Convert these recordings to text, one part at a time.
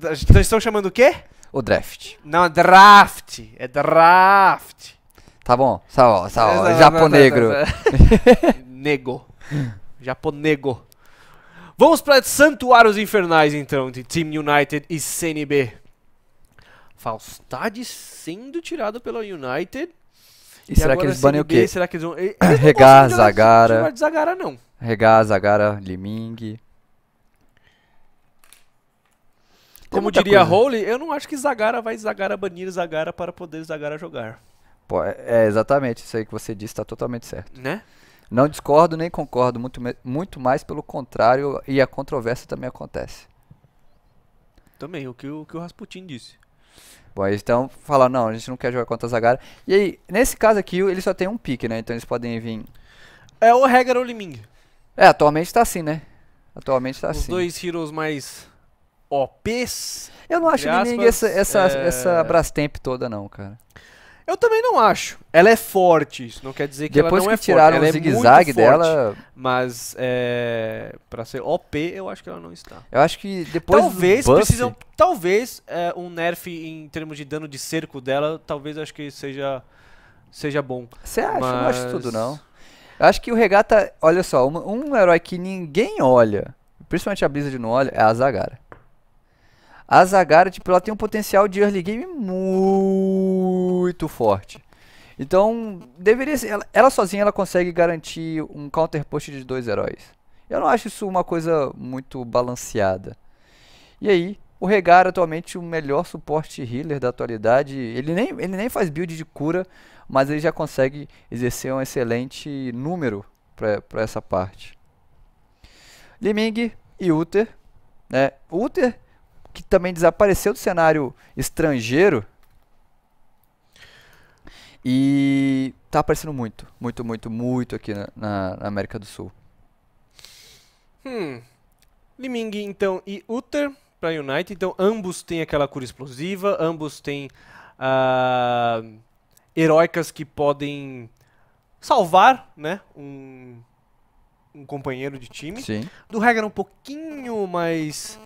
Vocês estão chamando o quê? O draft. Não, é draft. É draft. Tá bom, só, só, é, japonegro. Nego. Japonego. Vamos para Santuários Infernais, então, de Team United e CNB. de sendo tirado pela United. E, e será que eles banem o quê? Será que eles vão... Eles Regar, Zagara. Não Zagara, não. Regar, Zagara, Liming. Como diria Holy, eu não acho que Zagara vai Zagara banir Zagara para poder Zagara jogar. Pô, é, é exatamente isso aí que você disse, está totalmente certo. Né? Não discordo nem concordo, muito, muito mais pelo contrário, e a controvérsia também acontece. Também, o que o, que o Rasputin disse. Bom, eles então falar não, a gente não quer jogar contra Zagara. E aí, nesse caso aqui, ele só tem um pique, né? Então eles podem vir. É o Regar ou Liming. É, atualmente tá assim, né? Atualmente tá Os assim. Os dois heroes mais OPs. Eu não acho ninguém essa, essa, é... essa Brastemp toda, não, cara. Eu também não acho. Ela é forte, isso não quer dizer que Depois ela não que é tiraram é forte. o zigue-zague é dela. Mas é, para ser OP, eu acho que ela não está. Eu acho que depois. Talvez buff... precisam. Talvez é, um nerf em termos de dano de cerco dela, talvez acho que seja, seja bom. Você acha? Mas... Não acho tudo, não. Eu acho que o Regata. Olha só, um, um herói que ninguém olha, principalmente a Blizzard não olha, é a Zagara. A Zagara, tipo, ela tem um potencial de early game muito forte. Então, deveria ser. Ela, ela sozinha ela consegue garantir um counter push de dois heróis. Eu não acho isso uma coisa muito balanceada. E aí, o Regar atualmente o melhor suporte healer da atualidade. Ele nem, ele nem faz build de cura, mas ele já consegue exercer um excelente número para essa parte. Liming e Uther. Né? Uther que também desapareceu do cenário estrangeiro e tá aparecendo muito, muito, muito, muito aqui na, na América do Sul. Hum. Liming, então, e Uther para United. Então, ambos têm aquela cura explosiva, ambos têm uh, heróicas que podem salvar, né? Um, um companheiro de time. Sim. Do Hagar um pouquinho mais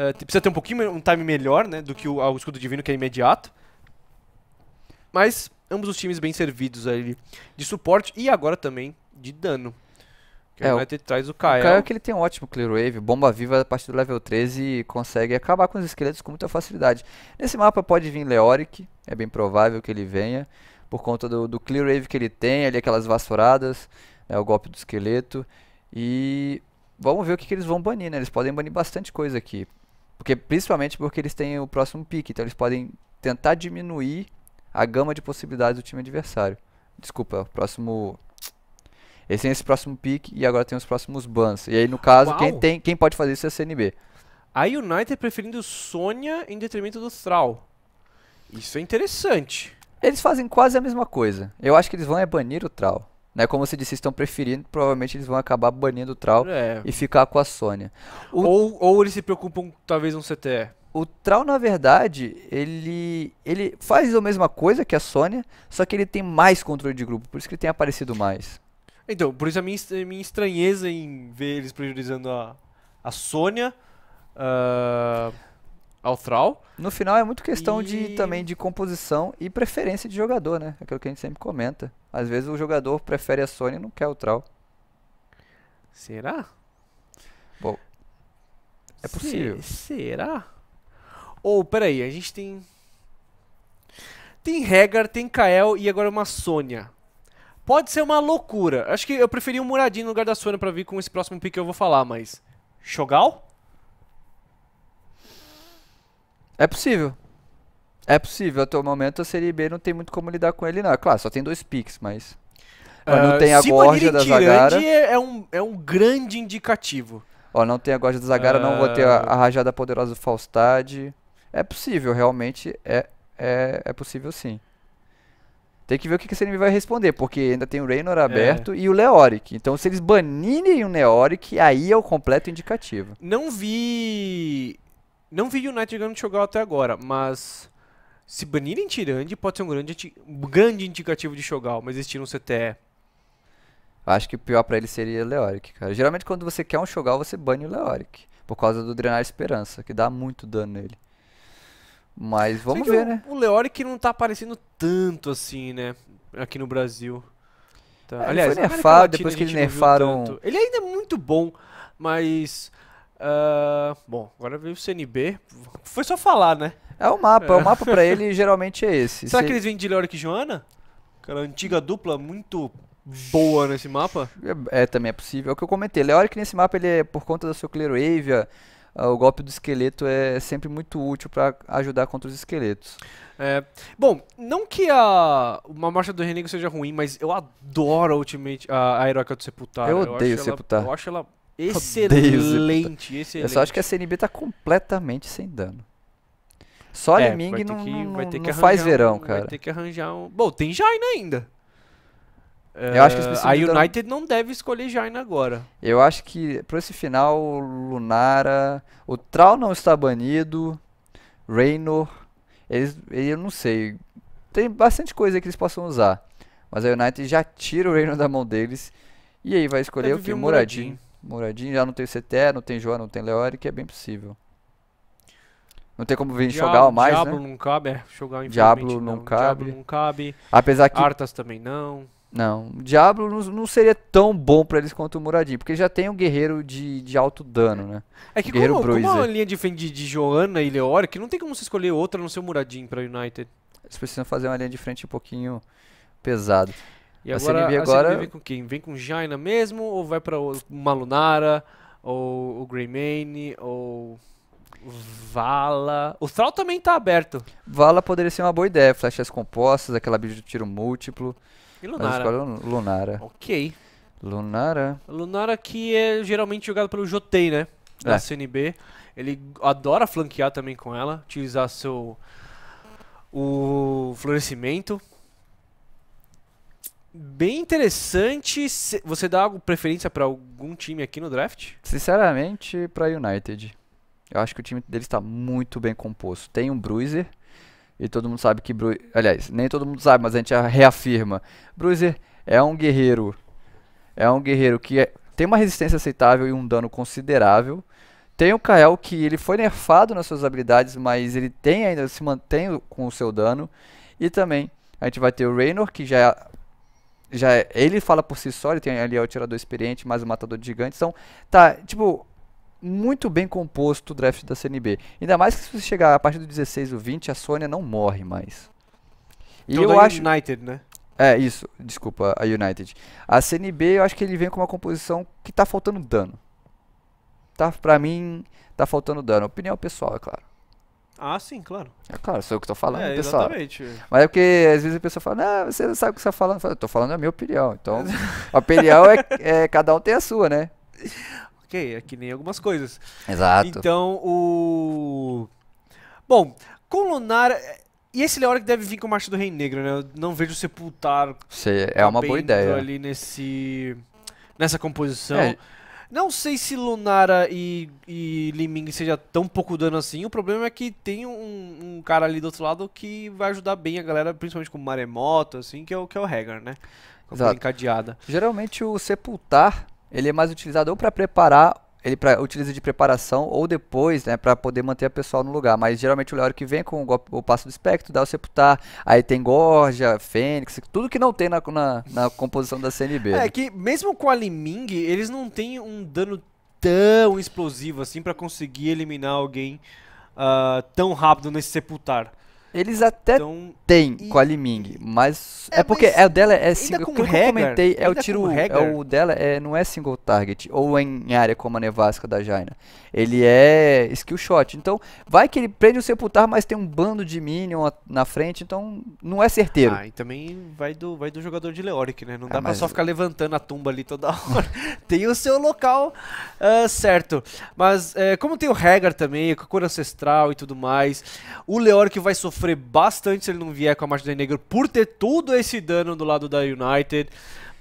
Uh, precisa ter um pouquinho um time melhor né, do que o, o escudo divino, que é imediato. Mas ambos os times bem servidos ali de suporte e agora também de dano. Que é, o United traz o Kael. O Kael é que ele tem um ótimo clear wave, bomba viva a partir do level 13 e consegue acabar com os esqueletos com muita facilidade. Nesse mapa pode vir Leoric, é bem provável que ele venha, por conta do, do clear wave que ele tem, ali aquelas vassouradas, é o golpe do esqueleto. E vamos ver o que, que eles vão banir, né? Eles podem banir bastante coisa aqui. Porque, principalmente porque eles têm o próximo pique, então eles podem tentar diminuir a gama de possibilidades do time adversário. Desculpa, o próximo. Eles têm esse próximo pique e agora tem os próximos bans. E aí, no caso, Uau. quem, tem, quem pode fazer isso é a CNB. A United preferindo Sônia em detrimento do Thrall. Isso é interessante. Eles fazem quase a mesma coisa. Eu acho que eles vão é banir o Thrall. Né? Como você disse, estão preferindo, provavelmente eles vão acabar banindo o Trau é. e ficar com a Sônia. O... Ou, ou eles se preocupam talvez um CTE. O Trau, na verdade, ele ele faz a mesma coisa que a Sônia, só que ele tem mais controle de grupo, por isso que ele tem aparecido mais. Então, por isso a minha, minha estranheza em ver eles prejudicando a, a Sônia. Uh ao Thrall. No final é muito questão e... de também de composição e preferência de jogador, né? É aquilo que a gente sempre comenta. Às vezes o jogador prefere a Sony e não quer o Thrall. Será? Bom, é possível. Se, será? Ou, oh, peraí, a gente tem... Tem Regar, tem Kael e agora uma Sônia. Pode ser uma loucura. Acho que eu preferi um Muradinho no lugar da Sônia pra vir com esse próximo pick que eu vou falar, mas... Shogal? É possível. É possível. Até o momento a Série B não tem muito como lidar com ele, não. É claro, só tem dois picks, mas. mas não ah, tem a gorja da Zagara. É, é, um, é um grande indicativo. Ó, não tem a gorja da Zagara, uh... não vou ter a, ah. a Rajada Poderosa do Faustade. É possível, realmente é, é, é possível sim. Tem que ver o que, que a CNB vai responder, porque ainda tem o Raynor é. aberto é. e o Leoric. Então, se eles banirem o Leoric, aí é o completo indicativo. Não vi não vi o United ganhando jogar até agora, mas se banirem Tirande pode ser um grande, um grande indicativo de jogar, mas existir um CTE. Acho que o pior para ele seria Leoric, cara. Geralmente quando você quer um Shogal, você bane o Leoric. Por causa do Drenar Esperança, que dá muito dano nele. Mas vamos ver, o, né? O Leoric não tá aparecendo tanto assim, né? Aqui no Brasil. Tá. É, Aliás, ele foi nerfado, depois que eles nerfaram... Ele ainda é muito bom, mas Uh, bom, agora veio o CNB. Foi só falar, né? É o mapa, é. o é. mapa pra ele geralmente é esse. Será Se... que eles vêm de Leoric e Joana? Aquela antiga dupla muito boa nesse mapa? É, é, também é possível. É o que eu comentei. Leoric nesse mapa, ele é, por conta da sua Cleroavia, uh, o golpe do esqueleto é sempre muito útil para ajudar contra os esqueletos. É, bom, não que a uma marcha do Renego seja ruim, mas eu adoro a Ultimate, a, a Heroica do Sepultar. Eu, eu odeio Sepultar. Ela, eu acho ela Excelente, tá- excelente. Eu só acho que a CNB tá completamente sem dano. Só é, Liming não, que, não, não faz verão, cara. Vai ter que arranjar um. Bom, tem Jaina ainda. Eu uh, acho que é, a United dano... não deve escolher Jaina agora. Eu acho que para esse final, Lunara. O Trau não está banido. Reynor. Eles, eu não sei. Tem bastante coisa que eles possam usar. Mas a United já tira o Reynor da mão deles. E aí vai escolher deve o que? Moradinho. Moradinho já não tem CT, não tem João, não tem Leori, que é bem possível. Não tem como vir jogar Shogal mais, Diablo né? não cabe, é. Shogal Diablo não, não cabe. Diablo não cabe. Apesar que... Artas também não. Não, Diablo não, não, seria tão bom para eles quanto o Muradinho, porque já tem um guerreiro de, de alto dano, né? É que guerreiro como, como linha de, frente de Joana e Leor, que não tem como você escolher outra não ser o Muradinho pra United. Eles precisam fazer uma linha de frente um pouquinho pesada. E a agora, CNB agora... A CNB vem com quem? Vem com Jaina mesmo ou vai para uma Lunara ou o Greymane ou Vala. O Thrall também tá aberto. Vala poderia ser uma boa ideia, flechas compostas, aquela bicha de tiro múltiplo. E Lunara. Lunara. OK. Lunara. Lunara que é geralmente jogado pelo Jotei, né? Da é. CNB. Ele adora flanquear também com ela, utilizar seu o florescimento bem interessante. Você dá alguma preferência para algum time aqui no draft? Sinceramente, para United. Eu acho que o time deles está muito bem composto. Tem um Bruiser, e todo mundo sabe que Bruiser. Aliás, nem todo mundo sabe, mas a gente reafirma. Bruiser é um guerreiro. É um guerreiro que é... tem uma resistência aceitável e um dano considerável. Tem o Kael que ele foi nerfado nas suas habilidades, mas ele tem ainda se mantém com o seu dano. E também a gente vai ter o Raynor, que já é já é, ele fala por si só, ele tem ali o tirador experiente, mais o matador de gigantes. Então, tá, tipo, muito bem composto o draft da CNB. Ainda mais que se você chegar a partir do 16 ou 20, a Sônia não morre mais. E eu acho United, né? É, isso, desculpa, a United. A CNB, eu acho que ele vem com uma composição que tá faltando dano. Tá, pra mim, tá faltando dano. Opinião pessoal, é claro. Ah, sim, claro. É claro, sou eu que estou falando, é, pessoal. Exatamente. Mas é porque às vezes a pessoa fala, não, você não sabe o que você está falando. Eu tô falando a minha opinião. Então, a opinião é, é, cada um tem a sua, né? ok, é que nem algumas coisas. Exato. Então, o. Bom, com Lunar. E esse é que deve vir com o Marte do Rei Negro, né? Eu não vejo Sepultar. Cê, é uma boa ideia. ali nesse. Nessa composição. É. Não sei se Lunara e, e Liming seja tão pouco dano assim. O problema é que tem um, um, cara ali do outro lado que vai ajudar bem a galera, principalmente com maremoto, assim, que é o, que é o Hagar, né? Com Exato. encadeada. Geralmente o Sepultar, ele é mais utilizado ou para preparar ele pra, utiliza de preparação ou depois, né, para poder manter a pessoa no lugar. Mas geralmente o que vem com o, golpe, o passo do espectro, dá o sepultar, aí tem Gorja, Fênix, tudo que não tem na, na, na composição da CNB. É né? que mesmo com a Liming, eles não têm um dano tão explosivo assim para conseguir eliminar alguém uh, tão rápido nesse sepultar. Eles até então, têm e... com a Liming, mas é, é porque mas é o dela é single, como eu comentei, é o tiro, é o dela é não é single target ou é em área como a nevasca da Jaina ele é skill shot. Então, vai que ele prende o Sepultar, mas tem um bando de Minion na frente, então não é certeiro. Ah, e também vai do, vai do jogador de Leoric, né? Não é, dá ah, mas... pra só ficar levantando a tumba ali toda hora. tem o seu local uh, certo. Mas uh, como tem o Hagar também, com a cor ancestral e tudo mais, o Leoric vai sofrer bastante se ele não vier com a marcha da Negra por ter todo esse dano do lado da United.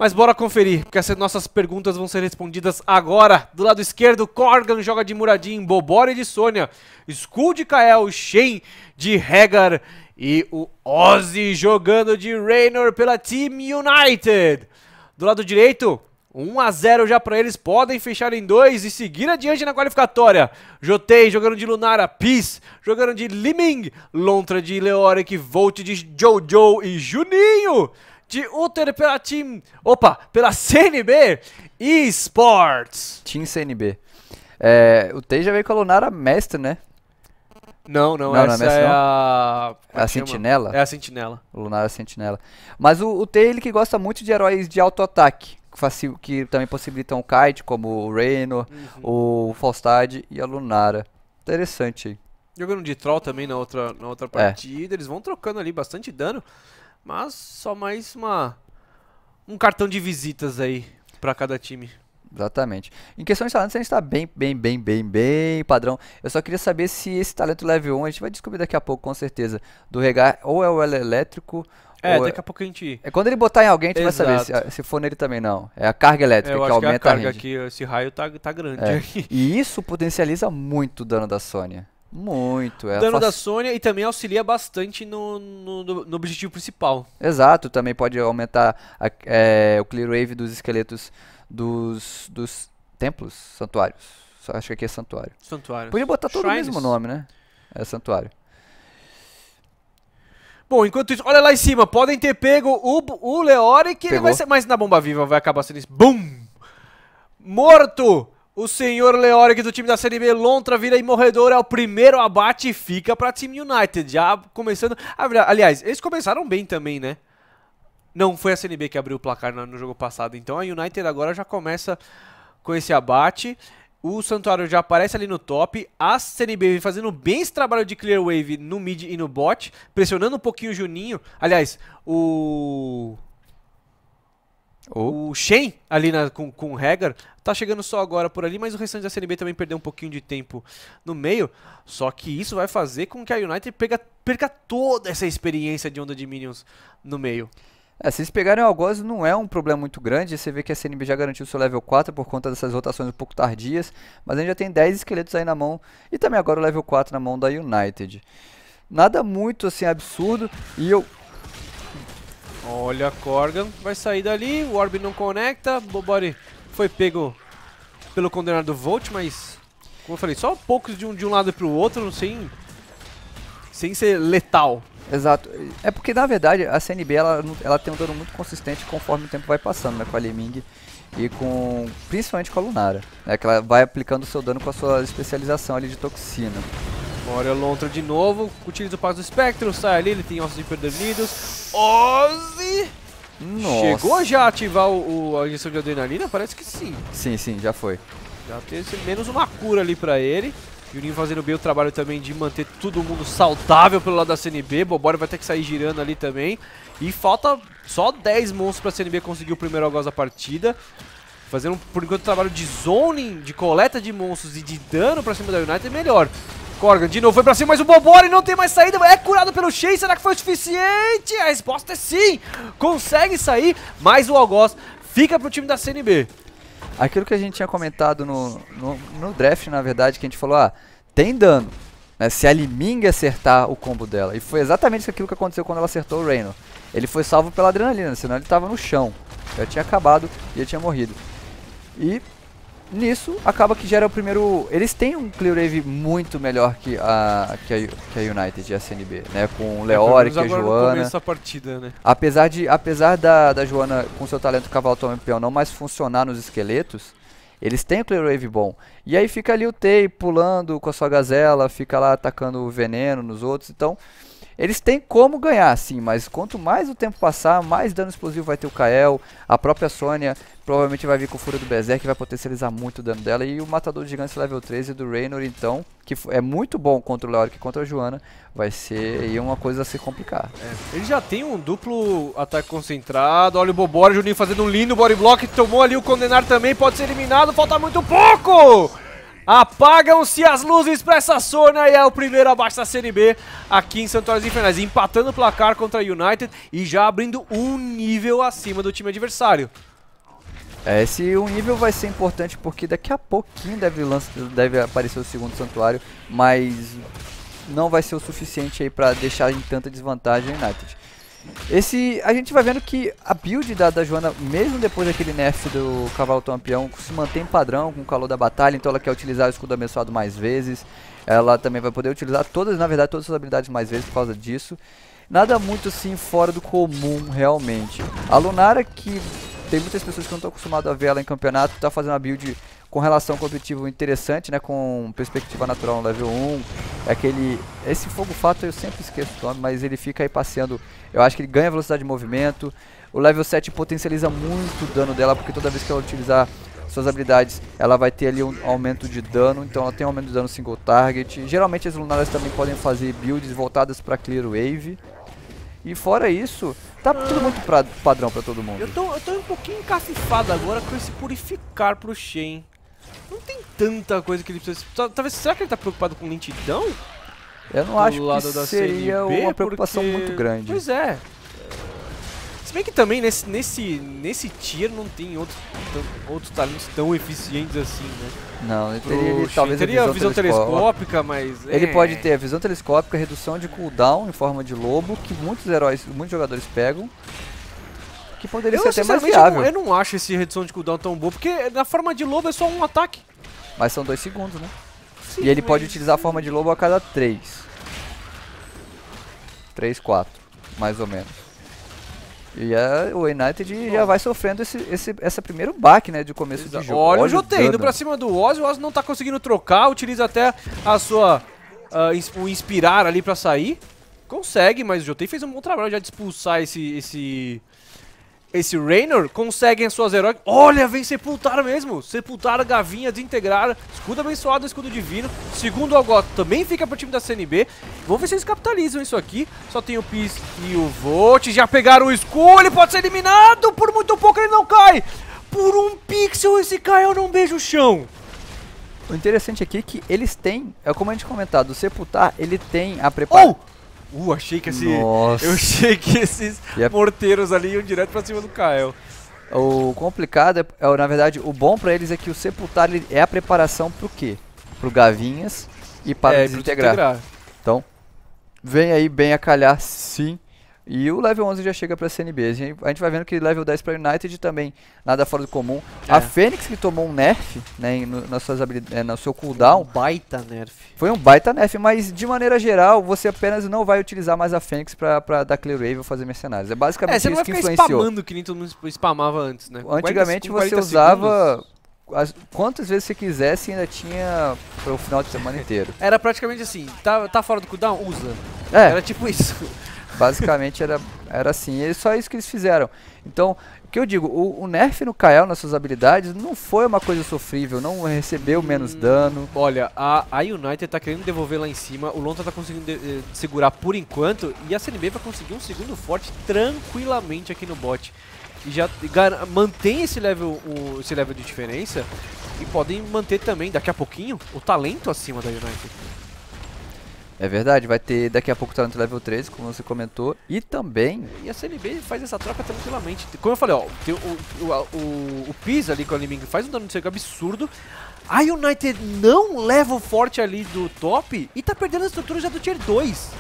Mas bora conferir, porque as nossas perguntas vão ser respondidas agora. Do lado esquerdo, Corgan joga de Muradin, e de Sônia, Skull de Kael, Shen de Hagar e o Ozzy jogando de Raynor pela Team United. Do lado direito, 1 a 0 já para eles, podem fechar em 2 e seguir adiante na qualificatória. Jotei jogando de Lunara, Peace jogando de Liming, Lontra de Leoric, Volt de Jojo e Juninho de Uter pela Team. Opa, pela CNB Esports. Team CNB. É, o Tej já veio com a Lunara Mestre, né? Não, não, não essa não é, mestre, é não? a. É a é Sentinela? É a Sentinela. Lunara é Sentinela. Mas o, o T, ele que gosta muito de heróis de auto-ataque. Que, que também possibilitam o kite, como o Reino, uhum. o Falstad e a Lunara. Interessante aí. Jogando de troll também na outra, na outra é. partida, é. eles vão trocando ali bastante dano. Mas só mais uma um cartão de visitas aí para cada time. Exatamente. Em questão de talento, a gente está bem, bem, bem, bem, bem padrão. Eu só queria saber se esse talento level 1, a gente vai descobrir daqui a pouco, com certeza, do regar, ou é o elétrico... É, é, daqui a pouco a gente... É quando ele botar em alguém, a gente Exato. vai saber, se, ah, se, for nele também não. É a carga elétrica é, que aumenta que a, carga a aqui, esse raio tá, tá grande. É. e isso potencializa muito o dano da Sônia. Muito. O é dano da Sônia e também auxilia bastante no, no, no, objetivo principal. Exato, também pode aumentar a, é, o clear wave dos esqueletos dos, dos templos, santuários. Só acho que aqui é santuário. Santuário. Podia botar todo Shrines. o mesmo nome, né? É santuário. Bom, enquanto isso, olha lá em cima, podem ter pego o, o Leoric, ele vai ser mais na bomba viva, vai acabar sendo isso. Bum! Morto! O senhor Leoric do time da Série B, Lontra, vira e morredor, é o primeiro abate e fica pra Team United. Já começando Aliás, eles começaram bem também, né? Não, foi a CNB que abriu o placar no jogo passado. Então a United agora já começa com esse abate. O Santuário já aparece ali no top. A CNB vem fazendo bem esse trabalho de clear wave no mid e no bot. Pressionando um pouquinho o Juninho. Aliás, o Oh. O Shen, ali na, com, com o Hagar, tá chegando só agora por ali, mas o restante da CNB também perdeu um pouquinho de tempo no meio. Só que isso vai fazer com que a United pega, perca toda essa experiência de onda de Minions no meio. É, se eles pegarem o Algoz, não é um problema muito grande. Você vê que a CNB já garantiu seu level 4 por conta dessas rotações um pouco tardias. Mas a gente já tem 10 esqueletos aí na mão. E também agora o level 4 na mão da United. Nada muito assim absurdo. E eu Olha, Corgan vai sair dali, o Orb não conecta, Bobori foi pego pelo condenado Volt, mas como eu falei, só poucos de um, de um lado para o outro, sem, sem ser letal. Exato. É porque, na verdade, a CNB ela, ela tem um dano muito consistente conforme o tempo vai passando, né? Com a Leming e com... principalmente com a Lunara, né? Que ela vai aplicando o seu dano com a sua especialização ali de toxina. Memória Lontra de novo. Utiliza o passo do Espectro. Sai ali, ele tem ossos impedernidos. Ozzy! Nossa. Chegou já a ativar o, o, a injeção de adrenalina? Parece que sim. Sim, sim, já foi. Já teve menos uma cura ali pra ele. E o fazendo bem o trabalho também de manter todo mundo saudável pelo lado da CNB. Bobori vai ter que sair girando ali também. E falta só 10 monstros pra CNB conseguir o primeiro algoz da partida. Fazendo, por enquanto, trabalho de zoning, de coleta de monstros e de dano pra cima da United melhor. Corgan de novo foi pra cima, mas o Bobori não tem mais saída. É curado pelo Shea, será que foi o suficiente? A resposta é sim, consegue sair, mas o Algoz fica pro time da CNB. Aquilo que a gente tinha comentado no, no, no draft, na verdade, que a gente falou, ah, tem dano. Né, se a Liming acertar o combo dela. E foi exatamente aquilo que aconteceu quando ela acertou o Reyno. Ele foi salvo pela adrenalina, senão ele estava no chão. Já tinha acabado e ele tinha morrido. E nisso, acaba que gera o primeiro... Eles têm um clear wave muito melhor que a, que a, que a United de a né? Com Leoric, é, é a Joana... essa partida, né? Apesar, de, apesar da, da Joana, com seu talento cavalo campeão, não mais funcionar nos esqueletos, eles têm o clear wave bom. E aí fica ali o Tei pulando com a sua gazela, fica lá atacando veneno nos outros, então... Eles têm como ganhar, sim, mas quanto mais o tempo passar, mais dano explosivo vai ter o Kael. A própria Sônia provavelmente vai vir com o Fúria do Berserk, vai potencializar muito o dano dela. E o Matador de Gigantes level 13 do Raynor, então, que é muito bom contra o Leoric e contra a Joana, vai ser uma coisa a se complicar. É. Ele já tem um duplo ataque concentrado, olha o Bobora, Juninho fazendo um lindo body block, tomou ali o Condenar também, pode ser eliminado, falta muito pouco! Apagam-se as luzes para essa Sona e é o primeiro abaixo da Série B aqui em Santuários Infernais, empatando o placar contra a United e já abrindo um nível acima do time adversário. É, esse um nível vai ser importante porque daqui a pouquinho deve, lança, deve aparecer o segundo santuário, mas não vai ser o suficiente aí para deixar em tanta desvantagem o United. Esse, a gente vai vendo que a build da, da Joana, mesmo depois daquele nerf do cavalo campeão, se mantém padrão com o calor da batalha, então ela quer utilizar o escudo abençoado mais vezes. Ela também vai poder utilizar todas, na verdade, todas as habilidades mais vezes por causa disso. Nada muito assim fora do comum, realmente. A Lunara, que tem muitas pessoas que não estão acostumadas a ver ela em campeonato, está fazendo uma build com relação ao competitivo interessante, né? Com perspectiva natural no level 1. Aquele. É esse fogo fato eu sempre esqueço o nome, mas ele fica aí passeando. Eu acho que ele ganha velocidade de movimento. O level 7 potencializa muito o dano dela, porque toda vez que ela utilizar suas habilidades, ela vai ter ali um aumento de dano, então ela tem um aumento de dano single target. Geralmente as lunares também podem fazer builds voltadas para clear wave. E fora isso, tá tudo muito pra, padrão para todo mundo. Eu tô, eu tô um pouquinho encacifado agora com esse purificar pro Shen não tem tanta coisa que ele precisa... Talvez, será que ele tá preocupado com lentidão? Eu não Do acho que seria CNB, uma preocupação porque... muito grande. Pois é. Se bem que também nesse, nesse, nesse tier não tem outros outro talentos tão eficientes assim, né? Não, ele teria, talvez teria a visão, telescópica, telescópica mas... Ele é. pode ter a visão telescópica, redução de cooldown em forma de lobo, que muitos heróis, muitos jogadores pegam, que poderia eu, ser até mais viável. Eu não, eu não acho esse redução de cooldown tão bom, porque na forma de lobo é só um ataque. Mas são dois segundos, né? Sim, e ele pode utilizar a forma de lobo a cada três. Três, quatro, mais ou menos. E a, é, o United Nossa. já vai sofrendo esse, esse essa primeiro baque, né, de começo Exato. de jogo. Olha, Olha o Jotei indo pra cima do Oz, o Oz não tá conseguindo trocar, utiliza até a sua... Uh, inspirar ali pra sair. Consegue, mas o Jotei fez um bom trabalho já de expulsar esse, esse esse Raynor conseguem suas heróis. Olha, vem sepultar mesmo. Sepultar, Gavinha, desintegrar. Escudo abençoado, escudo divino. Segundo Algot também fica pro time da CNB. Vamos ver se eles capitalizam isso aqui. Só tem o Piz e o Volt. Já pegaram o escudo. Ele pode ser eliminado. Por muito pouco ele não cai. Por um pixel esse cai eu não beijo o chão. O interessante aqui é que eles têm, é como a gente comentado, o Sepultar, ele tem a preparação... Oh! Uh, achei que esse. Nossa. Eu achei que esses yep. É- morteiros ali iam direto pra cima do Kael. O complicado é, é, na verdade, o bom pra eles é que o sepultar é a preparação pro quê? Pro Gavinhas e para é, desintegrar. desintegrar. Então, vem aí bem a calhar sim e o level 11 já chega para CNBs. A gente vai vendo que level 10 para United também nada fora do comum. É. A Fênix que tomou um nerf né, no, nas suas habilidades, eh, no seu cooldown. Foi um baita nerf. Foi um baita nerf, mas de maneira geral você apenas não vai utilizar mais a Fênix para dar clear wave ou fazer mercenários. É basicamente é, você não isso vai ficar que influenciou. spamando que nem todo mundo spamava antes, né? Antigamente você usava... Segundos. As, quantas vezes você quisesse ainda tinha para o final de semana inteiro. Era praticamente assim, tá, tá fora do cooldown? Usa. É. Era tipo isso. Basicamente era, era assim. E é só isso que eles fizeram. Então, o que eu digo, o, o nerf no Kael nas suas habilidades não foi uma coisa sofrível, não recebeu menos hum, dano. Olha, a, a United tá querendo devolver lá em cima, o Lonta tá conseguindo de, de, eh, segurar por enquanto, e a CNB vai conseguir um segundo forte tranquilamente aqui no bot. E já gar, mantém esse level, o, esse level de diferença, e podem manter também, daqui a pouquinho, o talento acima da United. É verdade, vai ter daqui a pouco Talento tá Level 13, como você comentou. E também... E a CNB faz essa troca tranquilamente. Como eu falei, ó, o, o, o, o Pisa ali com a Liming faz um dano de cerco absurdo. A United não leva o forte ali do top e tá perdendo a estrutura já do Tier 2.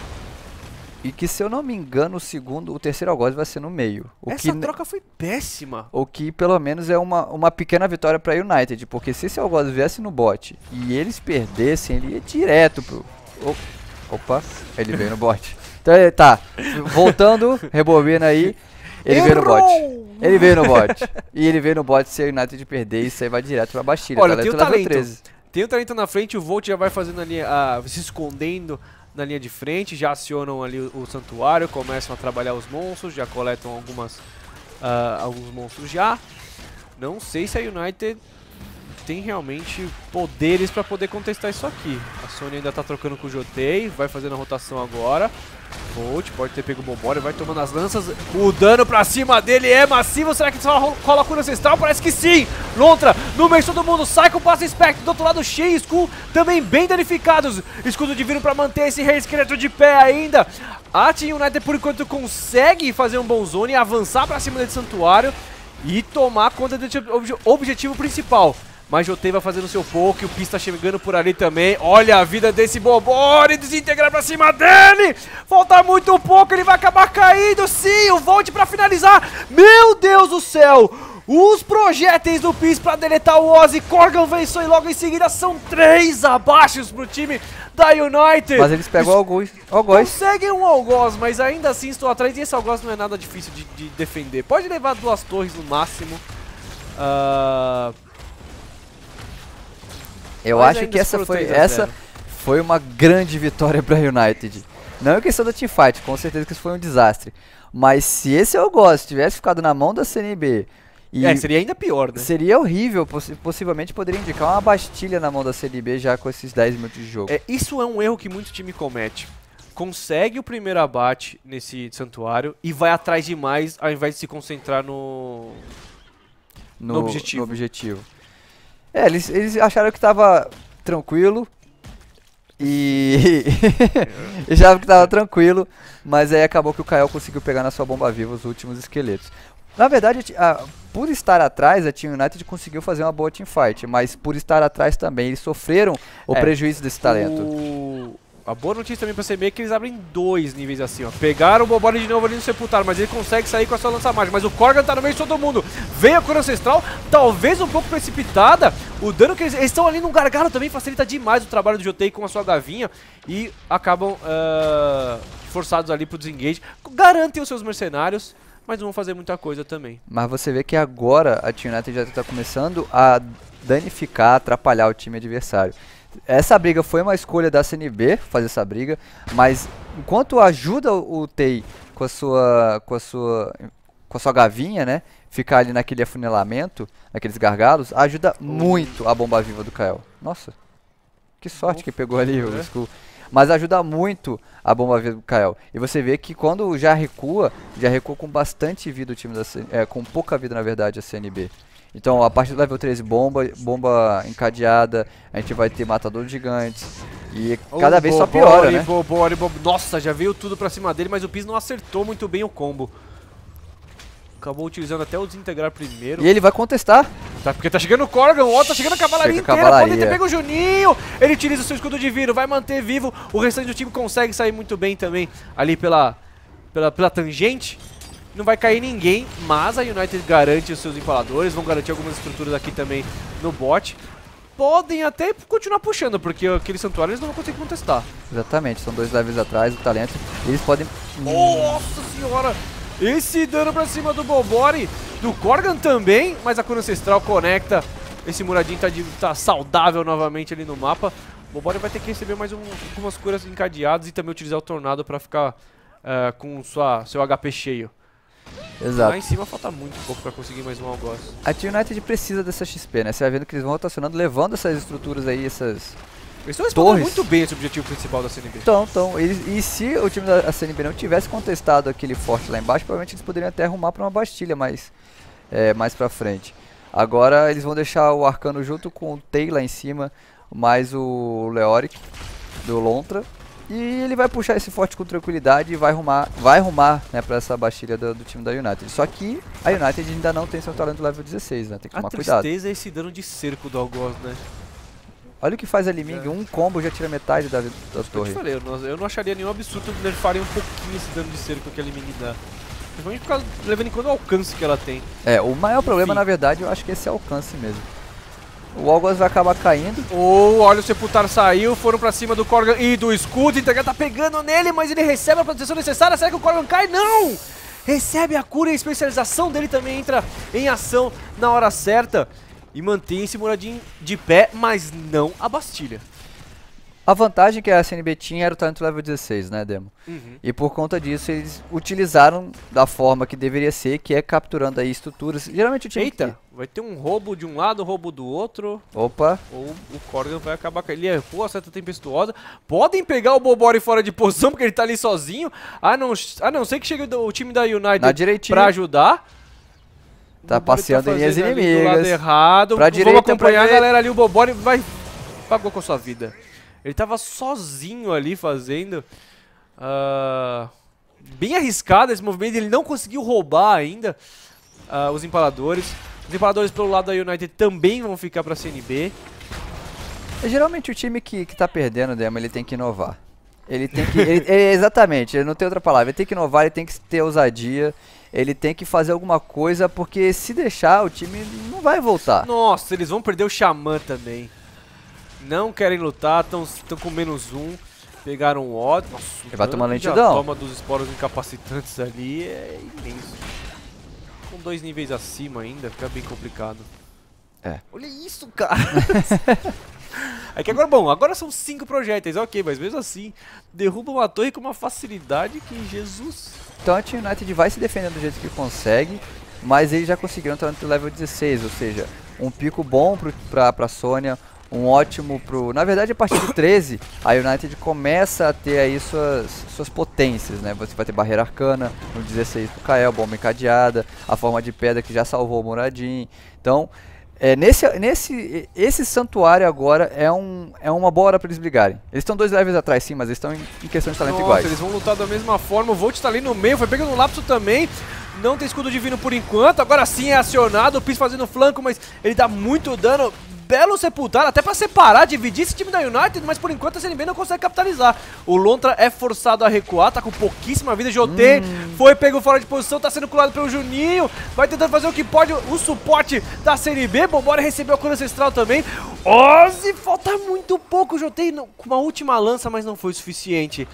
E que se eu não me engano, o segundo, o terceiro algoz vai ser no meio. O Essa que, troca foi péssima. O que pelo menos é uma, uma pequena vitória pra United, porque se esse algoz viesse no bot e eles perdessem, ele ia direto pro... O, Opa, ele veio no bot. Então ele tá, voltando, rebobina aí. Ele Errou! veio no bot. Ele veio no bot. E ele veio no bot se o United perder, isso aí vai direto pra Bastilha. Olha, tá tem o talento. 13. Tem o talento na frente, o Volt já vai fazendo ali, se escondendo na linha de frente, já acionam ali o, o santuário, começam a trabalhar os monstros, já coletam algumas, ah, alguns monstros já. Não sei se a United tem realmente poderes para poder contestar isso aqui. A Sony ainda tá trocando com o Jotei, vai fazendo a rotação agora. Volt pode ter pego o Bombório, vai tomando as lanças. O dano pra cima dele é massivo. Será que só cola cura ancestral? Parece que sim. Lontra, no meio de todo mundo, sai com passa Spectre. Do outro lado, Shea e Skull também bem danificados. Escudo divino pra manter esse rei esqueleto de pé ainda. A Team United, por enquanto, consegue fazer um bom zone, avançar pra cima desse santuário e tomar conta do objetivo principal. Mas Jotei vai fazendo seu e o Pista tá chegando por ali também. Olha a vida desse Bobore desintegrar pra cima dele! Falta muito pouco, ele vai acabar caindo, sim! O Volt pra finalizar! Meu Deus do céu! Os projéteis do Piz para deletar o Ozzy, Corgan venceu e logo em seguida são três abaixos pro time da United. Mas eles pegam o algoz. Conseguem um algoz, mas ainda assim estou atrás e esse algoz não é nada difícil de, de defender. Pode levar duas torres no máximo. Uh, eu Mas acho que essa foi, essa foi uma grande vitória para United. Não é questão da teamfight, com certeza que isso foi um desastre. Mas se esse é o gosto, tivesse ficado na mão da CNB. É, seria ainda pior, né? Seria horrível, possivelmente poderia indicar uma bastilha na mão da CNB já com esses 10 minutos de jogo. É, isso é um erro que muito time comete. Consegue o primeiro abate nesse santuário e vai atrás demais ao invés de se concentrar no, no, no objetivo. No objetivo. É, eles, eles acharam que tava tranquilo. E. eles acharam que tava tranquilo. Mas aí acabou que o Kael conseguiu pegar na sua bomba viva os últimos esqueletos. Na verdade, a, por estar atrás, a Team United conseguiu fazer uma boa teamfight. Mas por estar atrás também, eles sofreram o é, prejuízo desse talento. O a boa notícia também pra CB é que eles abrem dois níveis assim, ó. Pegaram o Bobone de novo ali no Sepultar, mas ele consegue sair com a sua lança mágica. Mas o Corgan tá no meio de todo mundo. Vem a cura ancestral, talvez um pouco precipitada. O dano que eles... estão ali no gargalo também facilita demais o trabalho do Jotei com a sua gavinha. E acabam uh, forçados ali pro desengage. Garantem os seus mercenários mas não vão fazer muita coisa também. Mas você vê que agora a Team United já está começando a danificar, atrapalhar o time adversário. Essa briga foi uma escolha da CNB fazer essa briga, mas enquanto ajuda o Tei com a sua com a sua com a sua gavinha, né? Ficar ali naquele afunilamento, naqueles gargalos, ajuda muito a bomba viva do Kael. Nossa. Que sorte que pegou ali o né? Skull. Mas ajuda muito a bomba viva do Kael. E você vê que quando já recua, já recua com bastante vida o time da CNB, é, com pouca vida na verdade a CNB. Então, a partir do level 13, bomba, bomba encadeada, a gente vai ter matador de gigantes. E cada oh, vez só piora, body, né? Bo, boa, bo. Nossa, já veio tudo pra cima dele, mas o Piz não acertou muito bem o combo. Acabou utilizando até o desintegrar primeiro. E ele vai contestar. Tá, porque tá chegando o Corgan, o tá chegando a cavalaria Chega inteira. Cavalaria. ter pego o Juninho. Ele utiliza o seu escudo de viro, vai manter vivo. O restante do time consegue sair muito bem também ali pela, pela, pela tangente não vai cair ninguém, mas a United garante os seus empaladores, vão garantir algumas estruturas aqui também no bot. Podem até continuar puxando, porque aquele santuário eles não vão conseguir contestar. Exatamente, são dois levels atrás, o talento. Eles podem... Nossa senhora! Esse dano pra cima do Bobori, do Corgan também, mas a cura ancestral conecta. Esse Muradinho tá, de, tá saudável novamente ali no mapa. O Bobori vai ter que receber mais um, algumas curas encadeadas e também utilizar o Tornado pra ficar uh, com sua, seu HP cheio. Exato. Lá em cima falta muito pouco pra conseguir mais um algoz. A Team United precisa dessa XP, né? Você vai vendo que eles vão rotacionando, levando essas estruturas aí, essas... Eles estão respondendo muito bem esse objetivo principal da CNB. Então, então. E, e se o time da CNB não tivesse contestado aquele forte lá embaixo, provavelmente eles poderiam até arrumar pra uma Bastilha mais, é, mais pra frente. Agora eles vão deixar o Arcano junto com o Tei lá em cima, mais o Leoric do Lontra. E ele vai puxar esse forte com tranquilidade e vai rumar, vai rumar né, para essa bastilha do, do, time da United. Só que a United ainda não tem seu talento level 16, né? Tem que tomar cuidado. A tristeza cuidado. é esse dano de cerco do Algoz, né? Olha o que faz a Liming, é. um combo já tira metade da, da eu torre. Eu falei, eu não, eu não acharia nenhum absurdo nerfarem um pouquinho esse dano de cerco que a Liming dá. Principalmente por causa, levando em conta o alcance que ela tem. É, o maior Enfim. problema, na verdade, eu acho que é esse alcance mesmo. O Algoz vai acabar caindo. Oh, olha o Sepultar saiu, foram pra cima do Corgan e do escudo. Entregar tá pegando nele, mas ele recebe a proteção necessária. Será que o Corgan cai? Não! Recebe a cura e a especialização dele também entra em ação na hora certa. E mantém esse muradinho de pé, mas não a Bastilha. A vantagem que a SNB tinha era o talento level 16, né, Demo? Uhum. E por conta disso, eles utilizaram da forma que deveria ser, que é capturando aí estruturas. Geralmente o time Eita, que... vai ter um roubo de um lado, roubo do outro. Opa. Ou o Corgan vai acabar com Ele errou é, a seta tempestuosa. Podem pegar o Bobori fora de posição, porque ele tá ali sozinho. A não, a não ser que chegue o time da United pra ajudar. Tá, tá passeando tá em linhas inimigas. Do lado errado. Pra Vamos direita, acompanhar a galera ali. O Bobori vai... Pagou com a sua vida. Ele tava sozinho ali fazendo. Uh, bem arriscado esse movimento, ele não conseguiu roubar ainda uh, os empaladores. Os empaladores pelo lado da United também vão ficar pra CNB. geralmente o time que, que tá perdendo, Demo, ele tem que inovar. Ele tem que. Ele, ele, exatamente, ele não tem outra palavra. Ele tem que inovar, ele tem que ter ousadia, ele tem que fazer alguma coisa, porque se deixar, o time não vai voltar. Nossa, eles vão perder o Xamã também. Não querem lutar, estão com menos um. Pegaram o ódio. Nossa, vai tomar lentidão. A toma dos esporos incapacitantes ali é imenso. Com dois níveis acima ainda, fica bem complicado. É. Olha isso, cara! É que agora, bom, agora são cinco projéteis, ok, mas mesmo assim, derruba uma torre com uma facilidade que Jesus. Então a Team United vai se defendendo do jeito que consegue, mas eles já conseguiram entrar no level 16, ou seja, um pico bom pro, pra, pra Sônia, um ótimo pro. Na verdade, a partir do 13, a United começa a ter aí suas, suas potências, né? Você vai ter barreira arcana, no 16 pro Kael, bomba encadeada, a forma de pedra que já salvou o Moradin. Então, é, nesse, nesse, esse santuário agora é, um, é uma boa hora pra eles brigarem. Eles estão dois levels atrás sim, mas eles estão em, em questão de talento Nossa, iguais. eles vão lutar da mesma forma, o Volt tá ali no meio, foi pegando um lapso também. Não tem escudo divino por enquanto, agora sim é acionado, o Piz fazendo flanco, mas ele dá muito dano belo sepultar, até pra separar, dividir esse time da United, mas por enquanto a CNB não consegue capitalizar. O Lontra é forçado a recuar, tá com pouquíssima vida, JT hum. foi pego fora de posição, tá sendo colado pelo Juninho, vai tentando fazer o que pode, o suporte da CNB, Bombora recebeu a cura ancestral também. Ozzy, falta muito pouco, JT com uma última lança, mas não foi o suficiente.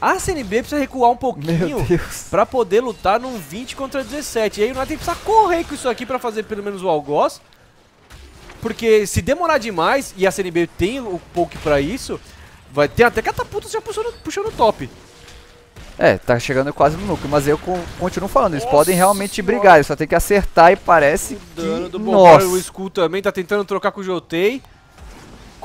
A CNB precisa recuar um pouquinho para poder lutar num 20 contra 17. E aí o United precisa correr com isso aqui para fazer pelo menos o algoz. Porque se demorar demais, e a CNB tem o poke pra isso, vai ter até catapultas já puxando, puxando top. É, tá chegando quase no núcleo, mas eu continuo falando, eles Nossa podem realmente senhora. brigar, eles só tem que acertar e parece o dano que... do Nossa. o Skull também tá tentando trocar com o Jotei.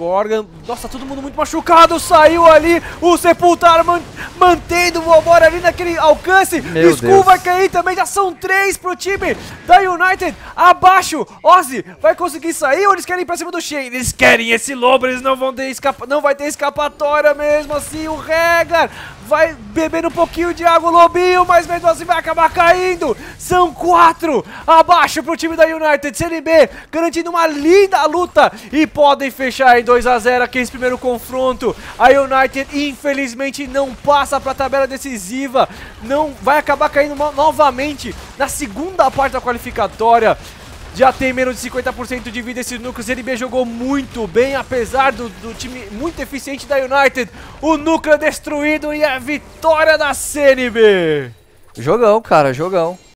Corgan. Nossa, todo mundo muito machucado. Saiu ali o Sepultar man mantendo o Vobora ali naquele alcance. Meu Skull Deus. vai cair também. Já são três pro time da United. Abaixo. Ozzy vai conseguir sair ou eles querem ir pra cima do Shane? Eles querem esse lobo. Eles não vão ter escapa não vai ter escapatória mesmo assim. O Regar vai bebendo um pouquinho de água o Lobinho, mas mesmo assim vai acabar caindo. São quatro abaixo pro time da United. CNB garantindo uma linda luta e podem fechar em 2 a 0 aqui esse primeiro confronto. A United infelizmente não passa pra tabela decisiva, não vai acabar caindo novamente na segunda parte da qualificatória já tem menos de 50% de vida esses núcleos. C.N.B jogou muito bem, apesar do, do, time muito eficiente da United. O núcleo destruído e a vitória da CNB. Jogão, cara, jogão.